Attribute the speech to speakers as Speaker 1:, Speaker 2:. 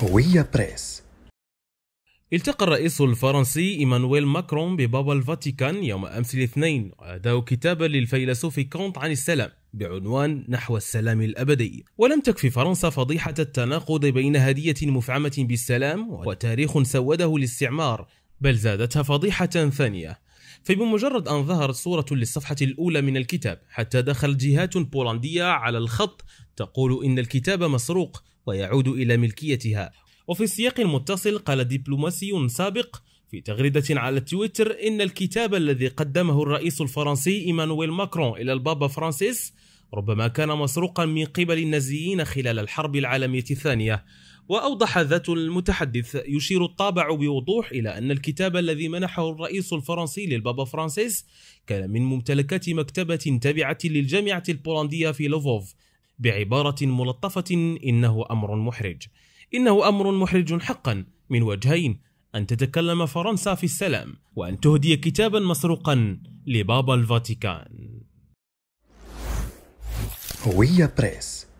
Speaker 1: هوية بريس التقى الرئيس الفرنسي إيمانويل ماكرون ببابا الفاتيكان يوم أمس الاثنين واداه كتابا للفيلسوف كونت عن السلام بعنوان نحو السلام الأبدي ولم تكفي فرنسا فضيحة التناقض بين هدية مفعمة بالسلام وتاريخ سوده الاستعمار بل زادتها فضيحة ثانية فبمجرد أن ظهرت صورة للصفحة الأولى من الكتاب حتى دخلت جهات بولندية على الخط تقول إن الكتاب مسروق ويعود إلى ملكيتها وفي سياق متصل قال دبلوماسي سابق في تغريدة على تويتر إن الكتاب الذي قدمه الرئيس الفرنسي إيمانويل ماكرون إلى البابا فرانسيس ربما كان مسروقا من قبل النازيين خلال الحرب العالمية الثانية وأوضح ذات المتحدث يشير الطابع بوضوح إلى أن الكتاب الذي منحه الرئيس الفرنسي للبابا فرانسيس كان من ممتلكات مكتبة تابعة للجامعة البولندية في لوفوف بعبارة ملطفة إنه أمر محرج إنه أمر محرج حقا من وجهين أن تتكلم فرنسا في السلام وأن تهدي كتابا مسروقا لبابا الفاتيكان هوية بريس